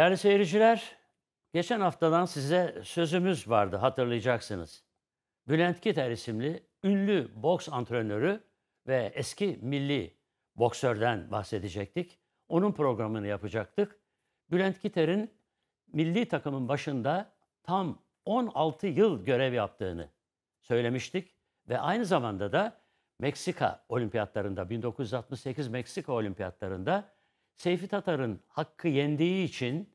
Değerli seyirciler, geçen haftadan size sözümüz vardı hatırlayacaksınız. Bülent Kiter isimli ünlü boks antrenörü ve eski milli boksörden bahsedecektik. Onun programını yapacaktık. Bülent Kiter'in milli takımın başında tam 16 yıl görev yaptığını söylemiştik ve aynı zamanda da Meksika olimpiyatlarında 1968 Meksika olimpiyatlarında Seyfi Tatar'ın hakkı yendiği için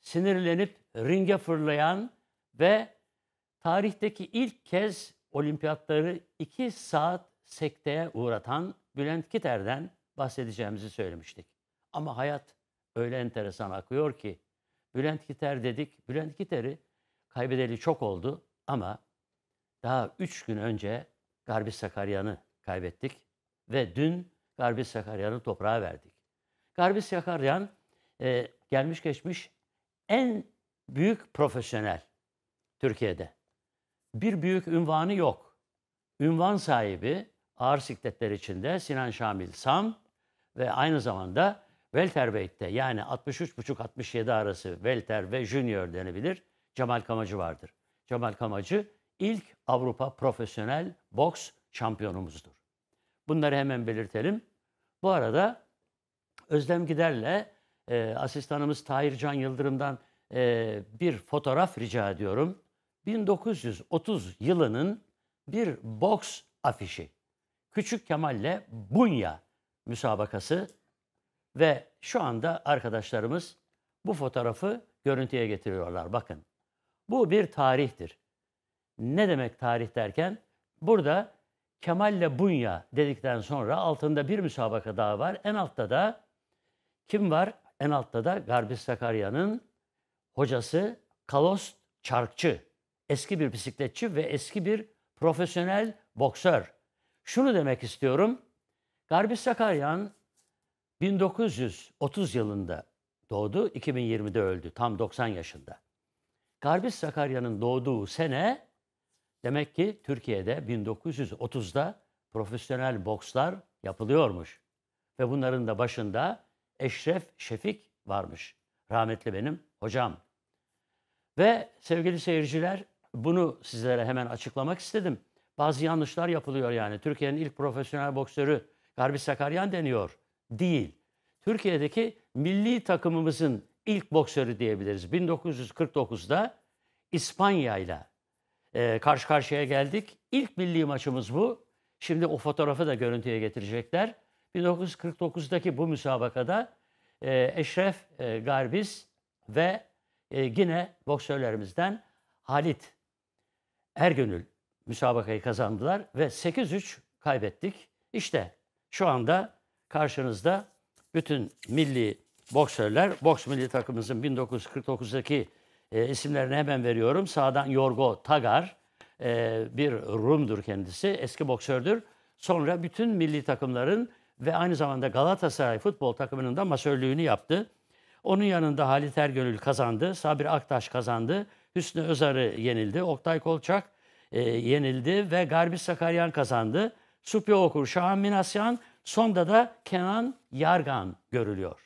sinirlenip ringe fırlayan ve tarihteki ilk kez olimpiyatları 2 saat sekteye uğratan Bülent Kiter'den bahsedeceğimizi söylemiştik. Ama hayat öyle enteresan akıyor ki Bülent Kiter dedik. Bülent Kiter'i kaybedeli çok oldu ama daha 3 gün önce Garbi Sakarya'nı kaybettik ve dün Garbi Sakarya'nı toprağa verdik. Garbi Sakaryan e, gelmiş geçmiş en büyük profesyonel Türkiye'de. Bir büyük ünvanı yok. Ünvan sahibi ağır sikletler içinde Sinan Şamil Sam ve aynı zamanda Welterweight'te yani 63,5-67 arası Welter ve Junior denebilir Cemal Kamacı vardır. Cemal Kamacı ilk Avrupa profesyonel boks şampiyonumuzdur. Bunları hemen belirtelim. Bu arada Özlem Gider'le e, asistanımız Tahir Can Yıldırım'dan e, bir fotoğraf rica ediyorum. 1930 yılının bir boks afişi. Küçük Kemal'le Bunya müsabakası ve şu anda arkadaşlarımız bu fotoğrafı görüntüye getiriyorlar. Bakın bu bir tarihtir. Ne demek tarih derken burada Kemal'le Bunya dedikten sonra altında bir müsabaka daha var. En altta da kim var? En altta da Garbi Sakarya'nın hocası Kalos Çarkçı. Eski bir bisikletçi ve eski bir profesyonel boksör. Şunu demek istiyorum. Garbi Sakaryan 1930 yılında doğdu, 2020'de öldü. Tam 90 yaşında. Garbi Sakarya'nın doğduğu sene demek ki Türkiye'de 1930'da profesyonel bokslar yapılıyormuş. Ve bunların da başında Eşref Şefik varmış. Rahmetli benim hocam. Ve sevgili seyirciler bunu sizlere hemen açıklamak istedim. Bazı yanlışlar yapılıyor yani. Türkiye'nin ilk profesyonel boksörü Garbi Sakaryan deniyor. Değil. Türkiye'deki milli takımımızın ilk boksörü diyebiliriz. 1949'da İspanya ile e, karşı karşıya geldik. İlk milli maçımız bu. Şimdi o fotoğrafı da görüntüye getirecekler. 1949'daki bu müsabakada e, Eşref e, Garbiz ve e, yine boksörlerimizden Halit Ergönül müsabakayı kazandılar ve 8-3 kaybettik. İşte şu anda karşınızda bütün milli boksörler, boks milli takımımızın 1949'daki e, isimlerini hemen veriyorum. Sağdan Yorgo Tagar, e, bir Rum'dur kendisi, eski boksördür. Sonra bütün milli takımların ve aynı zamanda Galatasaray futbol takımının da masörlüğünü yaptı. Onun yanında Halit Ergönül kazandı, Sabir Aktaş kazandı, Hüsnü Özarı yenildi, Oktay Kolçak e, yenildi ve Garbi Sakaryan kazandı. Supya Okur, Şahan Minasyan, sonda da Kenan Yargan görülüyor.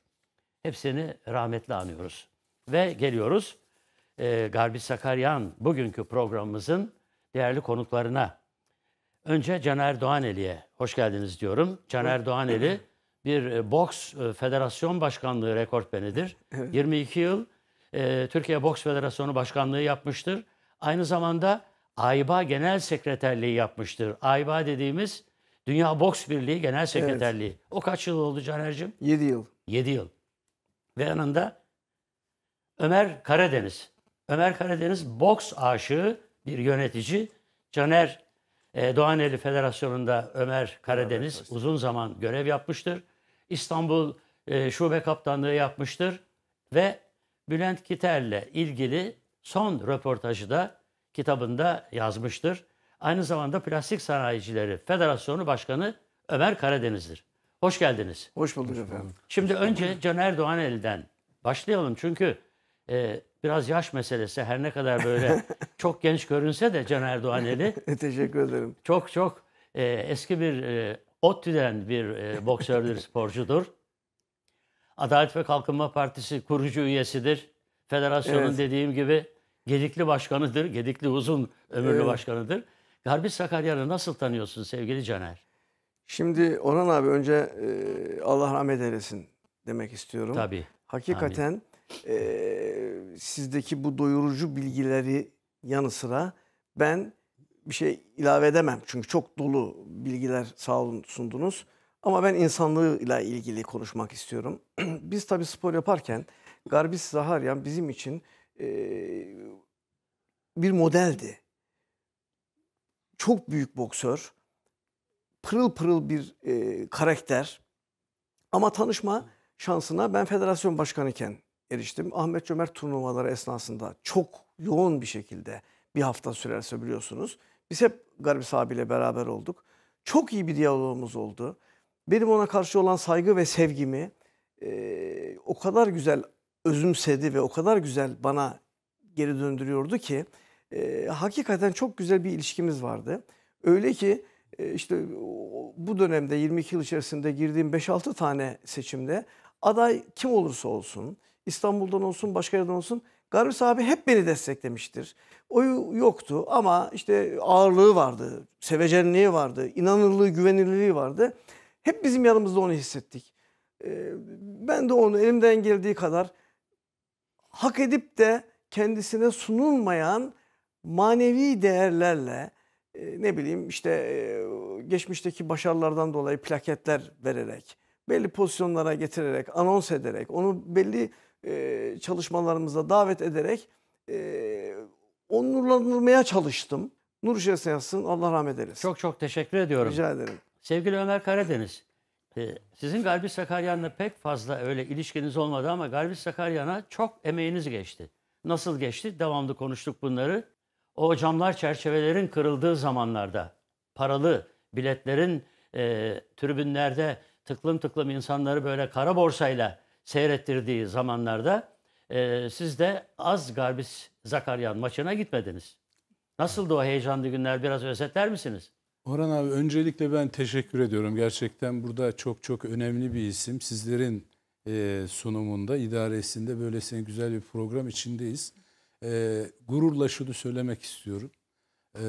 Hepsini rahmetle anıyoruz. Ve geliyoruz e, Garbi Sakaryan bugünkü programımızın değerli konuklarına. Önce Caner Doğaneli'ye hoş geldiniz diyorum. Caner Doğaneli bir e, boks e, federasyon başkanlığı rekortmenidir. 22 yıl e, Türkiye Boks Federasyonu başkanlığı yapmıştır. Aynı zamanda AYBA Genel Sekreterliği yapmıştır. AYBA dediğimiz Dünya Boks Birliği Genel Sekreterliği. Evet. O kaç yıl oldu Caner'cim? 7 yıl. 7 yıl. Ve yanında Ömer Karadeniz. Ömer Karadeniz boks aşığı bir yönetici. Caner e, ee, Doğaneli Federasyonu'nda Ömer Karadeniz evet, uzun zaman görev yapmıştır. İstanbul e, Şube Kaptanlığı yapmıştır ve Bülent Kiter'le ilgili son röportajı da kitabında yazmıştır. Aynı zamanda Plastik Sanayicileri Federasyonu Başkanı Ömer Karadeniz'dir. Hoş geldiniz. Hoş bulduk efendim. Şimdi önce Caner Doğanel'den başlayalım çünkü e, biraz yaş meselesi her ne kadar böyle çok genç görünse de Can Erdoğaneli. Teşekkür ederim. Çok çok e, eski bir e, ODTÜ'den bir e, boksördür, sporcudur. Adalet ve Kalkınma Partisi kurucu üyesidir. Federasyonun evet. dediğim gibi Gedikli başkanıdır. Gedikli uzun ömürlü evet. başkanıdır. Garbi Sakarya'nı nasıl tanıyorsun sevgili Caner? Şimdi Orhan abi önce e, Allah rahmet eylesin demek istiyorum. Tabii. Hakikaten Amin e, sizdeki bu doyurucu bilgileri yanı sıra ben bir şey ilave edemem. Çünkü çok dolu bilgiler sağ olun sundunuz. Ama ben insanlığıyla ilgili konuşmak istiyorum. Biz tabii spor yaparken Garbis Zaharyan bizim için e, bir modeldi. Çok büyük boksör, pırıl pırıl bir e, karakter. Ama tanışma şansına ben federasyon başkanıken eriştim. Ahmet Cömert turnuvaları esnasında çok yoğun bir şekilde bir hafta sürerse biliyorsunuz. Biz hep Garbis abiyle beraber olduk. Çok iyi bir diyalogumuz oldu. Benim ona karşı olan saygı ve sevgimi e, o kadar güzel özümsedi ve o kadar güzel bana geri döndürüyordu ki e, hakikaten çok güzel bir ilişkimiz vardı. Öyle ki e, işte bu dönemde 22 yıl içerisinde girdiğim 5-6 tane seçimde aday kim olursa olsun İstanbul'dan olsun başka yerden olsun Garip abi hep beni desteklemiştir. Oyu yoktu ama işte ağırlığı vardı, sevecenliği vardı, inanırlığı, güvenilirliği vardı. Hep bizim yanımızda onu hissettik. Ee, ben de onu elimden geldiği kadar hak edip de kendisine sunulmayan manevi değerlerle e, ne bileyim işte e, geçmişteki başarılardan dolayı plaketler vererek, belli pozisyonlara getirerek, anons ederek, onu belli e, çalışmalarımıza davet ederek e, onurlandırmaya çalıştım. Nur içerisine yatsın. Allah rahmet eylesin. Çok çok teşekkür ediyorum. Rica ederim. Sevgili Ömer Karadeniz, e, sizin Galbi Sakarya'nla pek fazla öyle ilişkiniz olmadı ama Galbi Sakarya'na çok emeğiniz geçti. Nasıl geçti? Devamlı konuştuk bunları. O camlar çerçevelerin kırıldığı zamanlarda, paralı biletlerin e, tribünlerde tıklım tıklım insanları böyle kara borsayla seyrettirdiği zamanlarda e, siz de az Garbis Zakaryan maçına gitmediniz. Nasıldı o heyecanlı günler? Biraz özetler misiniz? Orhan abi öncelikle ben teşekkür ediyorum. Gerçekten burada çok çok önemli bir isim. Sizlerin e, sunumunda, idaresinde böylesine güzel bir program içindeyiz. E, gururla şunu söylemek istiyorum. E,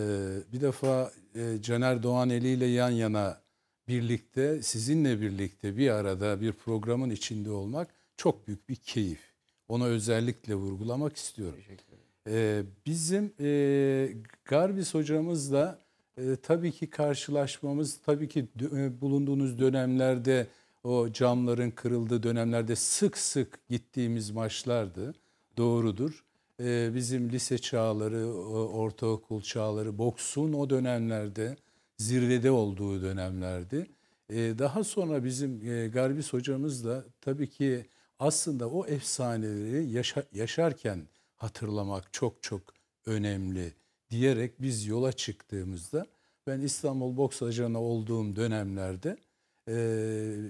bir defa e, Caner Doğaneli ile yan yana birlikte, sizinle birlikte bir arada bir programın içinde olmak çok büyük bir keyif. Ona özellikle vurgulamak istiyorum. Ee, bizim e, Garbis hocamızla e, tabii ki karşılaşmamız, tabii ki e, bulunduğunuz dönemlerde o camların kırıldığı dönemlerde sık sık gittiğimiz maçlardı. Doğrudur. E, bizim lise çağları, ortaokul çağları, boksun o dönemlerde zirvede olduğu dönemlerdi. Ee, daha sonra bizim e, Garbis hocamız da tabii ki aslında o efsaneleri yaşa, yaşarken hatırlamak çok çok önemli diyerek biz yola çıktığımızda ben İstanbul Boks Ajanı olduğum dönemlerde e,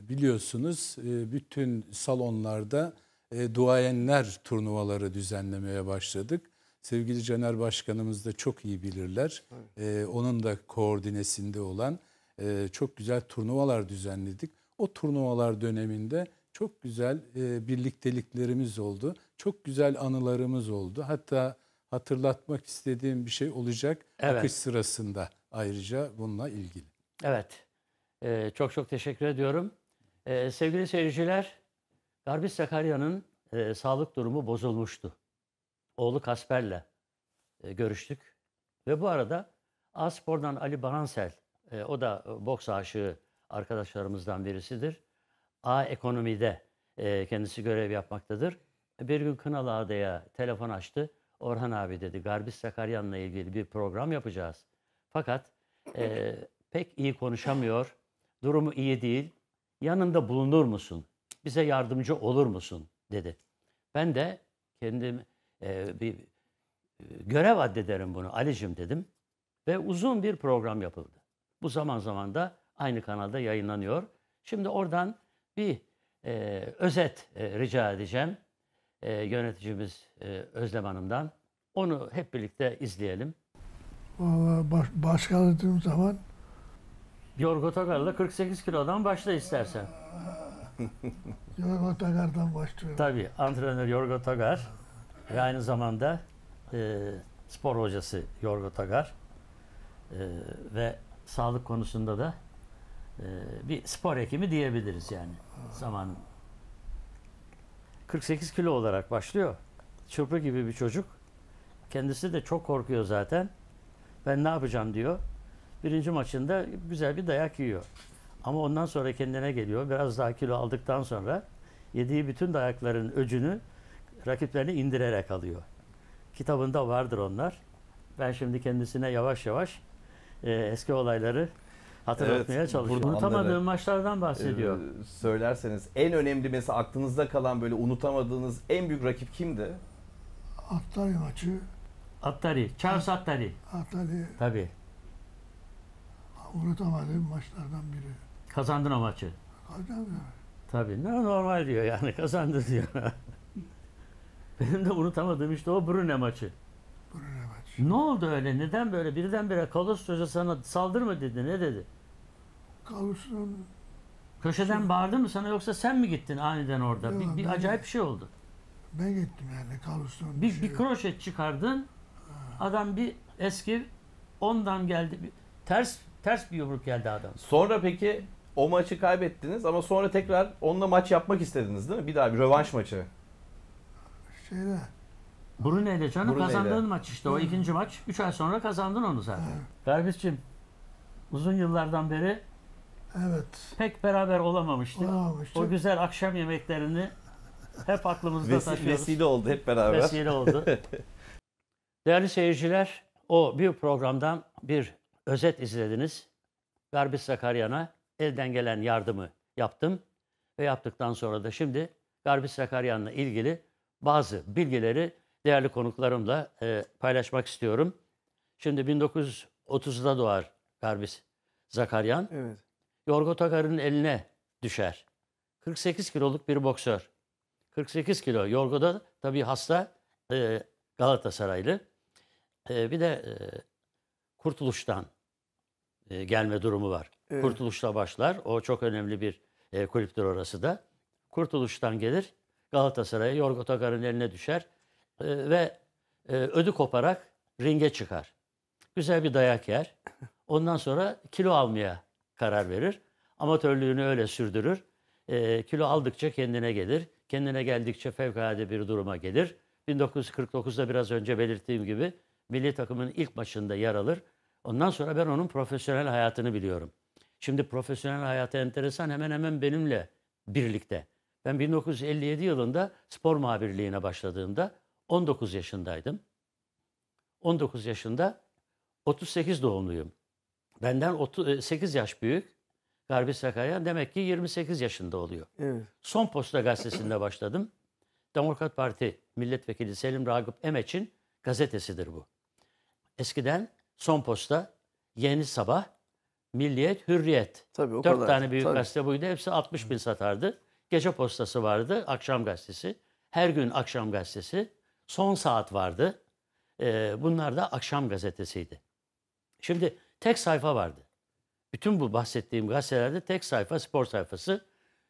biliyorsunuz e, bütün salonlarda e, duayenler turnuvaları düzenlemeye başladık sevgili Caner Başkanımız da çok iyi bilirler. Evet. E, onun da koordinesinde olan e, çok güzel turnuvalar düzenledik. O turnuvalar döneminde çok güzel e, birlikteliklerimiz oldu. Çok güzel anılarımız oldu. Hatta hatırlatmak istediğim bir şey olacak evet. akış sırasında ayrıca bununla ilgili. Evet. Ee, çok çok teşekkür ediyorum. Ee, sevgili seyirciler, Garbi Sakarya'nın e, sağlık durumu bozulmuştu oğlu Kasper'le e, görüştük. Ve bu arada Aspor'dan Ali Baransel, e, o da e, boks aşığı arkadaşlarımızdan birisidir. A Ekonomi'de e, kendisi görev yapmaktadır. Bir gün Kınalı Adaya telefon açtı. Orhan abi dedi, Garbis Sakaryan'la ilgili bir program yapacağız. Fakat e, pek iyi konuşamıyor, durumu iyi değil. Yanında bulunur musun? Bize yardımcı olur musun? dedi. Ben de kendim ee, e, bir görev addederim bunu Ali'cim dedim. Ve uzun bir program yapıldı. Bu zaman zaman da aynı kanalda yayınlanıyor. Şimdi oradan bir e, özet e, rica edeceğim e, yöneticimiz e, Özlem Hanım'dan. Onu hep birlikte izleyelim. Valla baş, başkaladığım zaman... Yorgo Togar'la 48 kilodan başla istersen. Yorgo Togar'dan başlıyorum. Tabii antrenör Yorgo Togar. Ve aynı zamanda e, spor hocası Yorgo Tagar e, ve sağlık konusunda da e, bir spor hekimi diyebiliriz yani zaman 48 kilo olarak başlıyor. Çırpı gibi bir çocuk. Kendisi de çok korkuyor zaten. Ben ne yapacağım diyor. Birinci maçında güzel bir dayak yiyor. Ama ondan sonra kendine geliyor. Biraz daha kilo aldıktan sonra yediği bütün dayakların öcünü rakiplerini indirerek alıyor. Kitabında vardır onlar. Ben şimdi kendisine yavaş yavaş e, eski olayları hatırlatmaya evet, çalışıyorum. Unutamadığım maçlardan bahsediyor. E, söylerseniz en önemli mesela aklınızda kalan böyle unutamadığınız en büyük rakip kimdi? Attari maçı. Attari. Charles Attari. Attari. Tabii. Unutamadığım maçlardan biri. Kazandın o maçı. Kazandım. Tabii. Ne normal diyor yani kazandı diyor. Benim de unutamadığım işte o Brune maçı. Brune maçı. Ne oldu öyle? Neden böyle? Birdenbire Kalus Hoca sana mı dedi. Ne dedi? Kalus'un Köşeden Şu... Şey- bağırdı mı sana yoksa sen mi gittin aniden orada? Yok, bir, bir acayip bir şey oldu. Ben gittim yani Kalus'un. Bir, bir, şey bir kroşet çıkardın. Ha. Adam bir eski ondan geldi. Bir, ters ters bir yumruk geldi adam. Sonra peki o maçı kaybettiniz ama sonra tekrar onunla maç yapmak istediniz değil mi? Bir daha bir rövanş maçı şeyde. Brunei'de canım Brunei'de. kazandığın maç işte o ikinci maç. Üç ay sonra kazandın onu zaten. Evet. uzun yıllardan beri Evet. pek beraber olamamıştık. O güzel akşam yemeklerini hep aklımızda Vesi- taşıyoruz. vesile oldu hep beraber. vesile oldu. Değerli seyirciler, o bir programdan bir özet izlediniz. Berbis Sakaryan'a elden gelen yardımı yaptım ve yaptıktan sonra da şimdi Berbis Sakaryan'la ilgili bazı bilgileri değerli konuklarımla e, paylaşmak istiyorum. Şimdi 1930'da doğar Garbis Zakaryan. Evet. Yorgo Takar'ın eline düşer. 48 kiloluk bir boksör. 48 kilo. Yorgo da tabii hasta e, Galatasaraylı. E, bir de e, Kurtuluş'tan e, gelme durumu var. Evet. Kurtuluş'la başlar. O çok önemli bir e, kulüptür orası da. Kurtuluş'tan gelir. Galatasaray'a Yorgo Tokar'ın eline düşer e, ve e, ödü koparak ringe çıkar. Güzel bir dayak yer. Ondan sonra kilo almaya karar verir. Amatörlüğünü öyle sürdürür. E, kilo aldıkça kendine gelir. Kendine geldikçe fevkalade bir duruma gelir. 1949'da biraz önce belirttiğim gibi milli takımın ilk maçında yer alır. Ondan sonra ben onun profesyonel hayatını biliyorum. Şimdi profesyonel hayatı enteresan hemen hemen benimle birlikte. Ben 1957 yılında spor muhabirliğine başladığımda 19 yaşındaydım. 19 yaşında 38 doğumluyum. Benden 8 e, yaş büyük Garbi Sakarya demek ki 28 yaşında oluyor. Evet. Son Posta Gazetesi'nde başladım. Demokrat Parti Milletvekili Selim Ragıp Emeç'in gazetesidir bu. Eskiden Son Posta, Yeni Sabah, Milliyet, Hürriyet. Tabii, o Dört kadar. tane büyük Tabii. gazete buydu. Hepsi 60 bin satardı. Gece postası vardı, akşam gazetesi. Her gün akşam gazetesi. Son saat vardı. Ee, bunlar da akşam gazetesiydi. Şimdi tek sayfa vardı. Bütün bu bahsettiğim gazetelerde tek sayfa spor sayfası.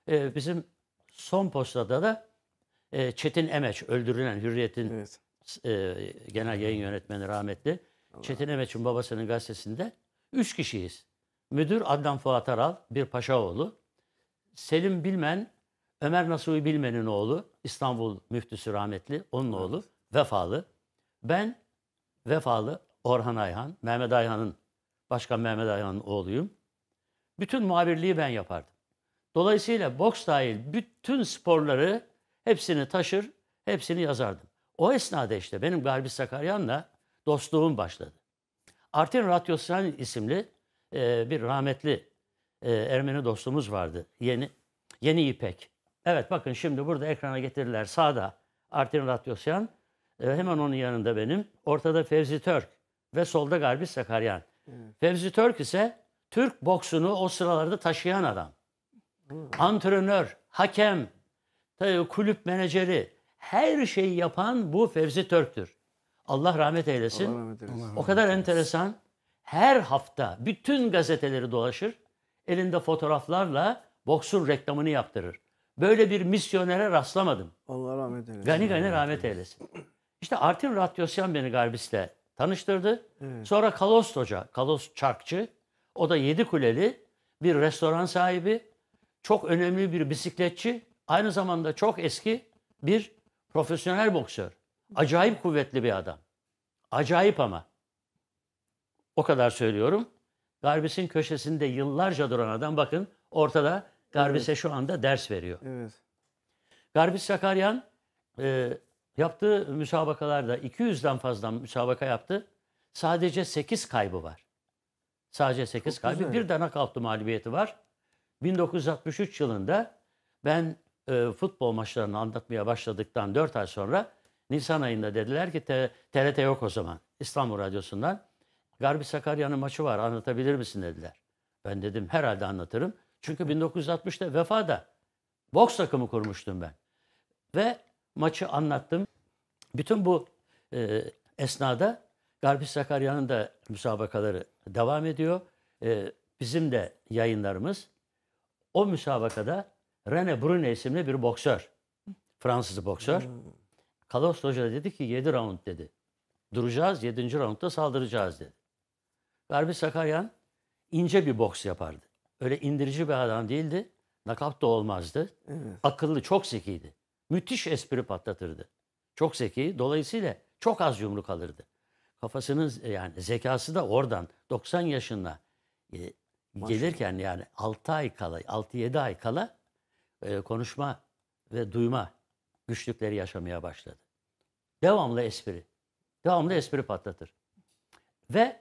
Ee, bizim son postada da e, Çetin Emeç öldürülen Hürriyet'in evet. E, genel yayın yönetmeni rahmetli. Çetin Emeç'in babasının gazetesinde üç kişiyiz. Müdür Adnan Fuat Aral, bir paşaoğlu. Selim Bilmen, Ömer Nasuhi Bilmen'in oğlu, İstanbul müftüsü rahmetli, onun oğlu, vefalı. Ben vefalı Orhan Ayhan, Mehmet Ayhan'ın, Başkan Mehmet Ayhan'ın oğluyum. Bütün muhabirliği ben yapardım. Dolayısıyla boks dahil bütün sporları hepsini taşır, hepsini yazardım. O esnada işte benim Garbi Sakaryan'la dostluğum başladı. Artin Ratyosyan isimli e, bir rahmetli e, Ermeni dostumuz vardı. Yeni Yeni İpek. Evet bakın şimdi burada ekrana getirdiler. Sağda Artin Ratyosyan. E, hemen onun yanında benim. Ortada Fevzi Türk ve solda Garbi Sakaryan. Evet. Fevzi Türk ise Türk boksunu o sıralarda taşıyan adam. Evet. Hmm. Antrenör, hakem, e, kulüp menajeri her şeyi yapan bu Fevzi Türk'tür. Allah rahmet eylesin. Allah rahmet eylesin. Allah o kadar eylesin. enteresan. Her hafta bütün gazeteleri dolaşır. Elinde fotoğraflarla boksun reklamını yaptırır böyle bir misyonere rastlamadım. Allah rahmet eylesin. Gani gani rahmet eylesin. İşte Artin Ratyosyan beni Garbis'le tanıştırdı. Evet. Sonra Kalos Hoca, Kalos Çarkçı. O da yedi kuleli bir restoran sahibi. Çok önemli bir bisikletçi. Aynı zamanda çok eski bir profesyonel boksör. Acayip kuvvetli bir adam. Acayip ama. O kadar söylüyorum. Garbis'in köşesinde yıllarca duran adam bakın ortada Garbis'e evet. şu anda ders veriyor. Evet. Garbis Sakaryan e, yaptığı müsabakalarda 200'den fazla müsabaka yaptı. Sadece 8 kaybı var. Sadece 8 Çok kaybı. Güzel. Bir dana nakavtlı mağlubiyeti var. 1963 yılında ben e, futbol maçlarını anlatmaya başladıktan 4 ay sonra Nisan ayında dediler ki TRT yok o zaman İstanbul Radyosu'ndan. Garbi Sakarya'nın maçı var anlatabilir misin dediler. Ben dedim herhalde anlatırım. Çünkü 1960'ta Vefa'da boks takımı kurmuştum ben. Ve maçı anlattım. Bütün bu e, esnada Garbi Sakarya'nın da müsabakaları devam ediyor. E, bizim de yayınlarımız. O müsabakada Rene Brune isimli bir boksör. Fransız boksör. Hmm. Kalos Hoca dedi ki 7 round dedi. Duracağız 7. roundda saldıracağız dedi. Garbi Sakaryan ince bir boks yapardı öyle indirici bir adam değildi. Nakap da olmazdı. Evet. Akıllı, çok zekiydi. Müthiş espri patlatırdı. Çok zeki. Dolayısıyla çok az yumruk alırdı. Kafasının e, yani zekası da oradan 90 yaşında e, gelirken yani 6 ay kala, 6-7 ay kala e, konuşma ve duyma güçlükleri yaşamaya başladı. Devamlı espri. Devamlı espri patlatır. Ve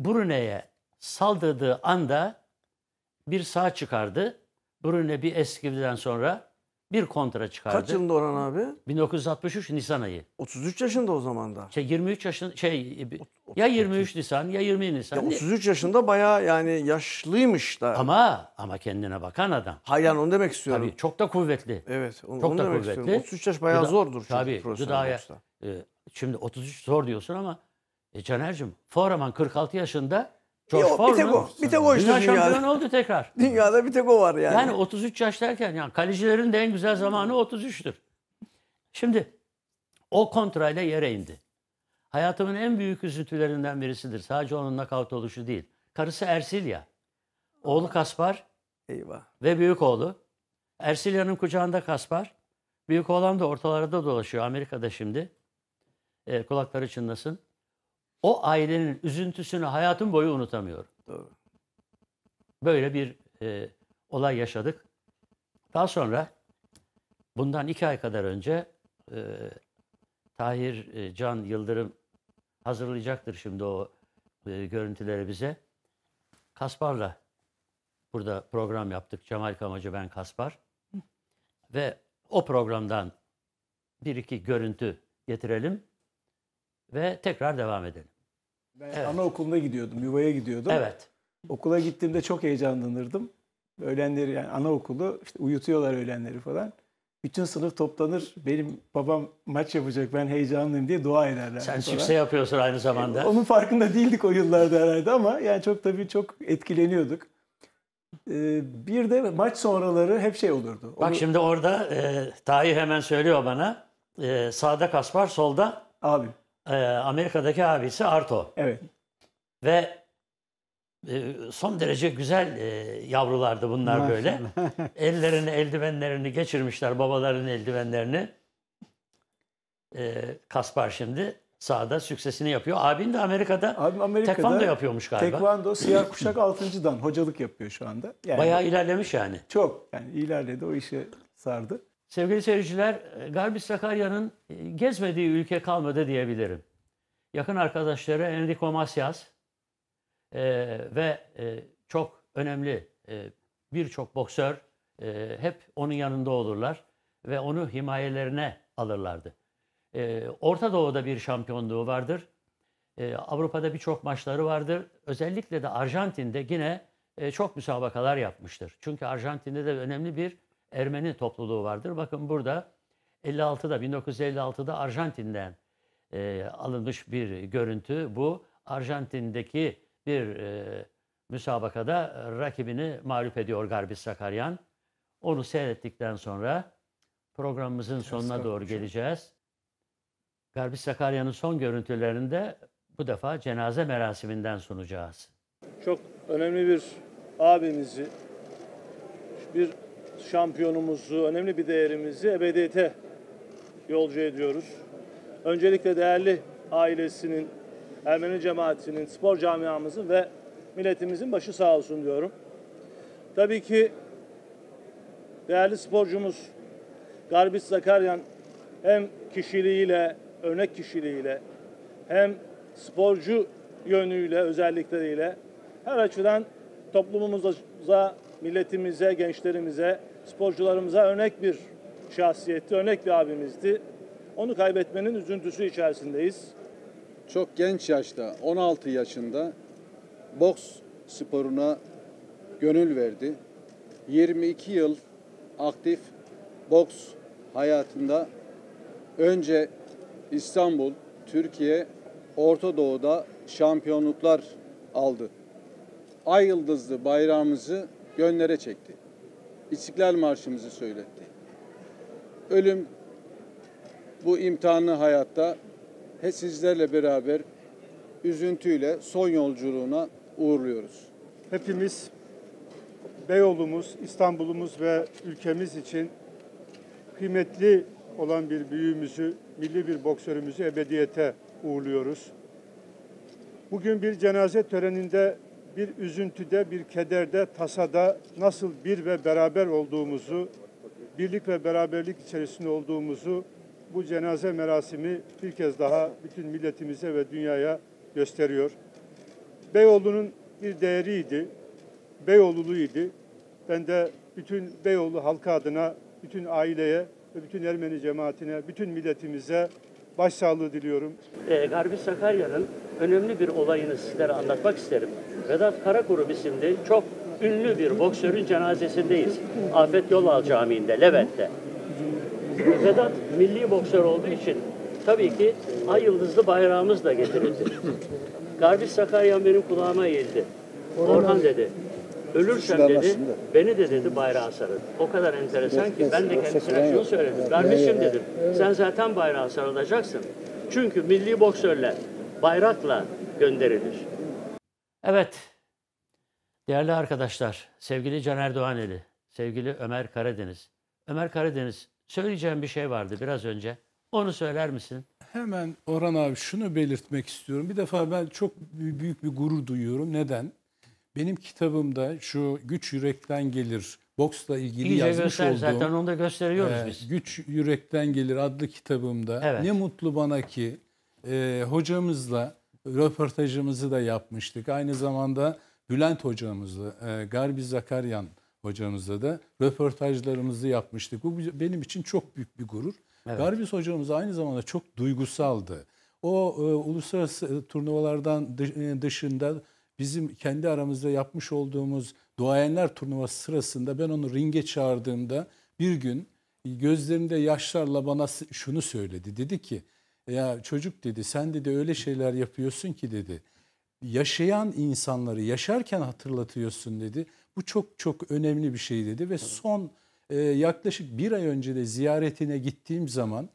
Brunei'ye saldırdığı anda bir sağ çıkardı. Brune bir eskiden sonra bir kontra çıkardı. Kaç yılında Orhan abi? 1963 Nisan ayı. 33 yaşında o zaman da. Şey 23 yaşında şey e, ya 23 Nisan ya 20 Nisan. Ya 33 yaşında baya yani yaşlıymış da. Ama ama kendine bakan adam. Hayır yani onu demek istiyorum. Tabii çok da kuvvetli. Evet onu, çok onu da demek kuvvetli. istiyorum. 33 yaş bayağı Gıda, zordur. Tabii gıdaya. E, şimdi 33 zor diyorsun ama e, Caner'cim Foreman 46 yaşında George Yok, bir tek o. Bir tek o işte Dünya şampiyon oldu tekrar. Dünyada bir tek o var yani. Yani 33 yaş derken yani kalecilerin de en güzel zamanı 33'tür. Şimdi o kontrayla yere indi. Hayatımın en büyük üzüntülerinden birisidir. Sadece onun nakavt oluşu değil. Karısı Ersilya. Oğlu Kaspar. Eyvah. Ve büyük oğlu. Ersilya'nın kucağında Kaspar. Büyük oğlan da ortalarda dolaşıyor. Amerika'da şimdi. E, kulakları çınlasın o ailenin üzüntüsünü hayatım boyu unutamıyorum. Böyle bir e, olay yaşadık. Daha sonra bundan iki ay kadar önce e, Tahir e, Can Yıldırım hazırlayacaktır şimdi o e, görüntüleri bize. Kaspar'la burada program yaptık. Cemal Kamacı ben Kaspar. Ve o programdan bir iki görüntü getirelim ve tekrar devam edelim. Ben evet. anaokuluna gidiyordum, yuvaya gidiyordum. Evet. Okula gittiğimde çok heyecanlanırdım. Öğlenleri yani anaokulu işte uyutuyorlar öğlenleri falan. Bütün sınıf toplanır. Benim babam maç yapacak ben heyecanlıyım diye dua ederler. Sen şifse yapıyorsun aynı zamanda. Yani onun farkında değildik o yıllarda herhalde ama yani çok tabii çok etkileniyorduk. Ee, bir de maç sonraları hep şey olurdu. Onu... Bak şimdi orada e, Tahir hemen söylüyor bana. E, sağda Kaspar, solda abim e, Amerika'daki abisi Arto. Evet. Ve e, son derece güzel e, yavrulardı bunlar Maşallah. böyle. Ellerini, eldivenlerini geçirmişler, babaların eldivenlerini. E, Kaspar şimdi sahada süksesini yapıyor. Abin de Amerika'da, Abim Amerika'da tekvando yapıyormuş galiba. Tekvando siyah kuşak altıncıdan hocalık yapıyor şu anda. Yani, Bayağı ilerlemiş yani. Çok yani ilerledi o işe sardı. Sevgili seyirciler, Garbi Sakarya'nın e, gezmediği ülke kalmadı diyebilirim. Yakın arkadaşları Enrico Masias e, ve e, çok önemli e, birçok boksör e, hep onun yanında olurlar ve onu himayelerine alırlardı. E, Orta Doğu'da bir şampiyonluğu vardır. E, Avrupa'da birçok maçları vardır. Özellikle de Arjantin'de yine e, çok müsabakalar yapmıştır. Çünkü Arjantin'de de önemli bir Ermeni topluluğu vardır. Bakın burada 56'da 1956'da Arjantin'den e, alınmış bir görüntü. Bu Arjantin'deki bir e, müsabakada rakibini mağlup ediyor Garbis Sakaryan. Onu seyrettikten sonra programımızın sonuna doğru geleceğiz. Garbis Sakarya'nın son görüntülerinde bu defa cenaze merasiminden sunacağız. Çok önemli bir abimizi, bir şampiyonumuzu, önemli bir değerimizi ebediyete yolcu ediyoruz. Öncelikle değerli ailesinin, Ermeni cemaatinin, spor camiamızın ve milletimizin başı sağ olsun diyorum. Tabii ki değerli sporcumuz Garbis Zakaryan hem kişiliğiyle, örnek kişiliğiyle hem sporcu yönüyle, özellikleriyle her açıdan toplumumuza, milletimize, gençlerimize sporcularımıza örnek bir şahsiyetti, örnek bir abimizdi. Onu kaybetmenin üzüntüsü içerisindeyiz. Çok genç yaşta, 16 yaşında boks sporuna gönül verdi. 22 yıl aktif boks hayatında önce İstanbul, Türkiye, Orta Doğu'da şampiyonluklar aldı. Ay yıldızlı bayrağımızı gönlere çekti. İstiklal Marşımızı söyletti. Ölüm bu imtihanlı hayatta he sizlerle beraber üzüntüyle son yolculuğuna uğurluyoruz. Hepimiz Beyoğlu'muz, İstanbul'umuz ve ülkemiz için kıymetli olan bir büyüğümüzü, milli bir boksörümüzü ebediyete uğurluyoruz. Bugün bir cenaze töreninde bir üzüntüde, bir kederde, tasada nasıl bir ve beraber olduğumuzu, birlik ve beraberlik içerisinde olduğumuzu bu cenaze merasimi bir kez daha bütün milletimize ve dünyaya gösteriyor. Beyoğlu'nun bir değeriydi, Beyoğlu'luydu. Ben de bütün Beyoğlu halkı adına, bütün aileye ve bütün Ermeni cemaatine, bütün milletimize başsağlığı diliyorum. E, Garbi Sakarya'nın önemli bir olayını sizlere anlatmak isterim. Vedat Karakurum isimli çok ünlü bir boksörün cenazesindeyiz. Afet Yolal Camii'nde, Levent'te. Vedat milli boksör olduğu için tabii ki ay yıldızlı bayrağımız da getirildi. Garbi Sakarya benim kulağıma eğildi. Orhan dedi, ölürsem dedi, beni de dedi bayrağa sarın. O kadar enteresan ki ben de kendisine şunu söyledim. Garbiçim dedim, sen zaten bayrağa sarılacaksın. Çünkü milli boksörler bayrakla gönderilir. Evet, değerli arkadaşlar, sevgili Caner Doğaneli, sevgili Ömer Karadeniz. Ömer Karadeniz, söyleyeceğim bir şey vardı biraz önce. Onu söyler misin? Hemen Orhan abi şunu belirtmek istiyorum. Bir defa ben çok büyük bir gurur duyuyorum. Neden? Benim kitabımda şu Güç Yürekten Gelir boksla ilgili İyice yazmış göster, olduğum zaten onu da gösteriyoruz e, biz. Güç Yürekten Gelir adlı kitabımda evet. ne mutlu bana ki e, hocamızla röportajımızı da yapmıştık. Aynı zamanda Bülent hocamızla, e, Garbi Zakaryan hocamızla da röportajlarımızı yapmıştık. Bu benim için çok büyük bir gurur. Evet. Garbis hocamız aynı zamanda çok duygusaldı. O e, uluslararası e, turnuvalardan e, dışında bizim kendi aramızda yapmış olduğumuz duayenler turnuvası sırasında ben onu ringe çağırdığımda bir gün gözlerinde yaşlarla bana şunu söyledi. Dedi ki ya çocuk dedi sen dedi öyle şeyler yapıyorsun ki dedi. Yaşayan insanları yaşarken hatırlatıyorsun dedi. Bu çok çok önemli bir şey dedi ve son e, yaklaşık bir ay önce de ziyaretine gittiğim zaman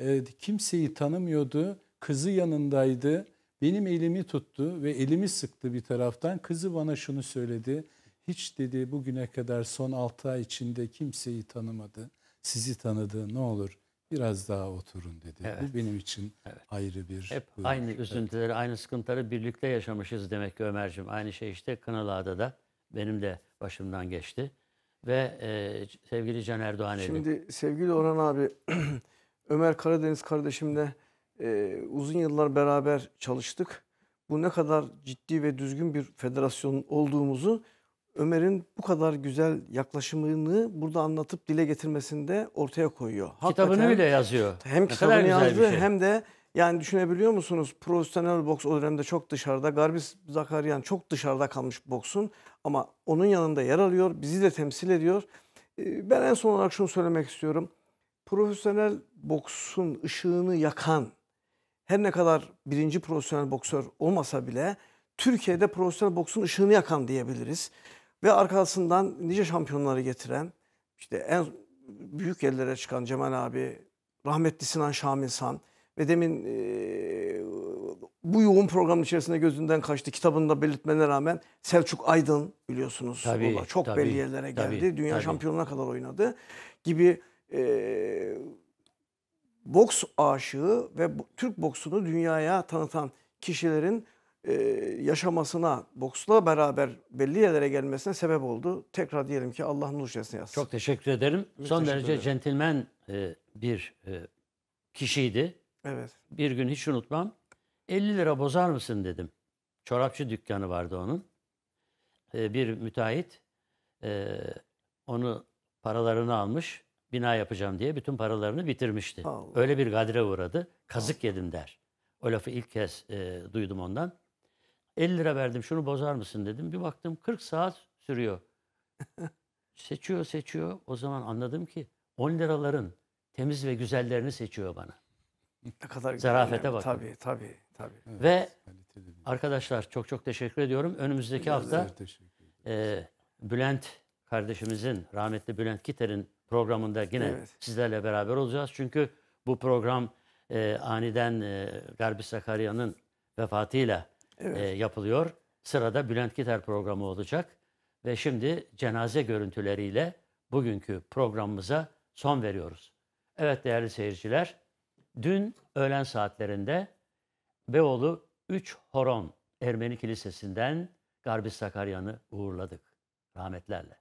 e, kimseyi tanımıyordu. Kızı yanındaydı. Benim elimi tuttu ve elimi sıktı bir taraftan. Kızı bana şunu söyledi. Hiç dedi bugüne kadar son 6 ay içinde kimseyi tanımadı. Sizi tanıdı ne olur biraz daha oturun dedi. Evet. Bu benim için evet. ayrı bir... Hep buyur. aynı üzüntüleri, evet. aynı sıkıntıları birlikte yaşamışız demek ki Ömer'cim. Aynı şey işte Kınalıada da benim de başımdan geçti. Ve e, sevgili Can Erdoğan Şimdi evi. sevgili Orhan abi, Ömer Karadeniz kardeşimle e, uzun yıllar beraber çalıştık. Bu ne kadar ciddi ve düzgün bir federasyon olduğumuzu Ömer'in bu kadar güzel yaklaşımını burada anlatıp dile getirmesinde ortaya koyuyor. Hakikaten, kitabını bile yazıyor. Hem ne kitabını yazdı şey. hem de yani düşünebiliyor musunuz? Profesyonel boks o dönemde çok dışarıda. Garbis Zakaryan çok dışarıda kalmış boksun. Ama onun yanında yer alıyor. Bizi de temsil ediyor. Ee, ben en son olarak şunu söylemek istiyorum. Profesyonel boksun ışığını yakan her ne kadar birinci profesyonel boksör olmasa bile Türkiye'de profesyonel boksun ışığını yakan diyebiliriz. Ve arkasından nice şampiyonları getiren işte en büyük yerlere çıkan Cemal abi, rahmetli Sinan Şamilsan ve demin e, bu yoğun programın içerisinde gözünden kaçtı. Kitabında belirtmene rağmen Selçuk Aydın biliyorsunuz. Tabii, o çok tabii, belli yerlere geldi. Tabii, Dünya tabii. şampiyonuna kadar oynadı gibi e, boks aşığı ve Türk boksunu dünyaya tanıtan kişilerin e, yaşamasına, boksla beraber belli yerlere gelmesine sebep oldu. Tekrar diyelim ki Allah nur şesini yazsın. Çok teşekkür ederim. Biz Son teşekkür derece ederim. centilmen e, bir e, kişiydi. Evet. Bir gün hiç unutmam. 50 lira bozar mısın dedim. Çorapçı dükkanı vardı onun. E, bir müteahhit e, onu paralarını almış. Bina yapacağım diye bütün paralarını bitirmişti. Allah. Öyle bir gadire uğradı. Kazık Allah. yedim der. O lafı ilk kez e, duydum ondan. 50 lira verdim şunu bozar mısın dedim. Bir baktım 40 saat sürüyor. seçiyor seçiyor. O zaman anladım ki 10 liraların temiz ve güzellerini seçiyor bana. Ne kadar Zarafete bak. Tabii tabii tabii. Evet, ve arkadaşlar çok çok teşekkür ediyorum. Önümüzdeki Biraz hafta e, Bülent kardeşimizin rahmetli Bülent Kiter'in programında yine evet. sizlerle beraber olacağız. Çünkü bu program e, aniden e, Garbi Sakarya'nın vefatıyla evet. e, yapılıyor. Sırada Bülent Gider programı olacak ve şimdi cenaze görüntüleriyle bugünkü programımıza son veriyoruz. Evet değerli seyirciler, dün öğlen saatlerinde Beyoğlu 3 Horon Ermeni Kilisesi'nden Garbi Sakaryan'ı uğurladık rahmetlerle.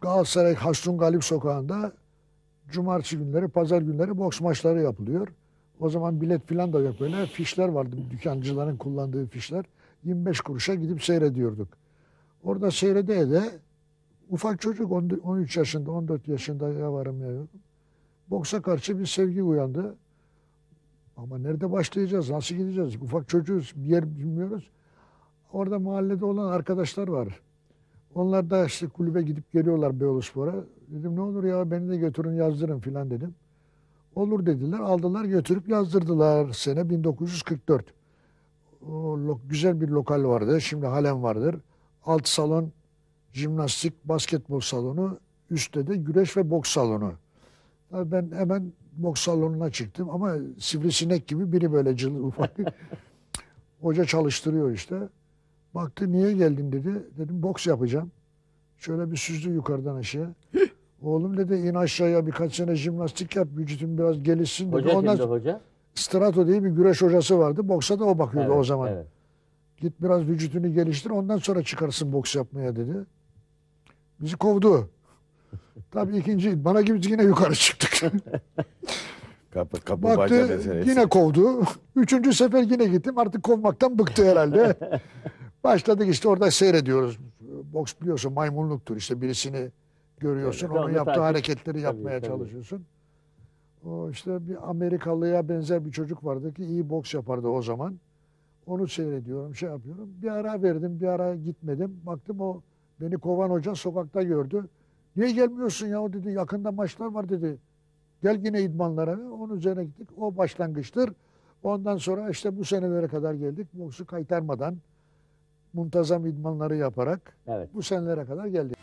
Galatasaray Haşrun Galip Sokağı'nda cumartesi günleri, pazar günleri boks maçları yapılıyor. O zaman bilet filan da yok böyle. Fişler vardı dükkancıların kullandığı fişler. 25 kuruşa gidip seyrediyorduk. Orada seyrede de ufak çocuk 13 yaşında 14 yaşında ya varım ya yok. Boksa karşı bir sevgi uyandı. Ama nerede başlayacağız? Nasıl gideceğiz? Ufak çocuğuz. Bir yer bilmiyoruz. Orada mahallede olan arkadaşlar var. Onlar da işte kulübe gidip geliyorlar Beyoğlu Spor'a. Dedim ne olur ya beni de götürün yazdırın filan dedim. Olur dediler. Aldılar götürüp yazdırdılar. Sene 1944. O, güzel bir lokal vardı. Şimdi halen vardır. Alt salon jimnastik, basketbol salonu. Üstte de güreş ve boks salonu. ben hemen boks salonuna çıktım ama sivrisinek gibi biri böyle cılı ufak. Hoca çalıştırıyor işte. Baktı niye geldin dedi. Dedim boks yapacağım. Şöyle bir süzdü yukarıdan aşağı. Oğlum dedi in aşağıya birkaç sene jimnastik yap vücudun biraz gelişsin dedi. Hoca Ondan, hoca? Strato diye bir güreş hocası vardı. Boksa da o bakıyordu evet, o zaman. Evet. Git biraz vücudunu geliştir ondan sonra çıkarsın boks yapmaya dedi. Bizi kovdu. Tabii ikinci bana gibi yine yukarı çıktık. kapı kapı Baktı yine kovdu. Üçüncü sefer yine gittim artık kovmaktan bıktı herhalde. Başladık işte orada seyrediyoruz. Boks biliyorsun maymunluktur işte birisini görüyorsun. Evet, Onun yaptığı takip. hareketleri yapmaya tabii, çalışıyorsun. O işte bir Amerikalıya benzer bir çocuk vardı ki iyi boks yapardı o zaman. Onu seyrediyorum, şey yapıyorum. Bir ara verdim, bir ara gitmedim. Baktım o beni kovan hoca sokakta gördü. Niye gelmiyorsun ya o dedi. Yakında maçlar var dedi. Gel yine idmanlara. Onun üzerine gittik. O başlangıçtır. Ondan sonra işte bu senelere kadar geldik. Boksu kaytarmadan muntazam idmanları yaparak evet. bu senelere kadar geldik.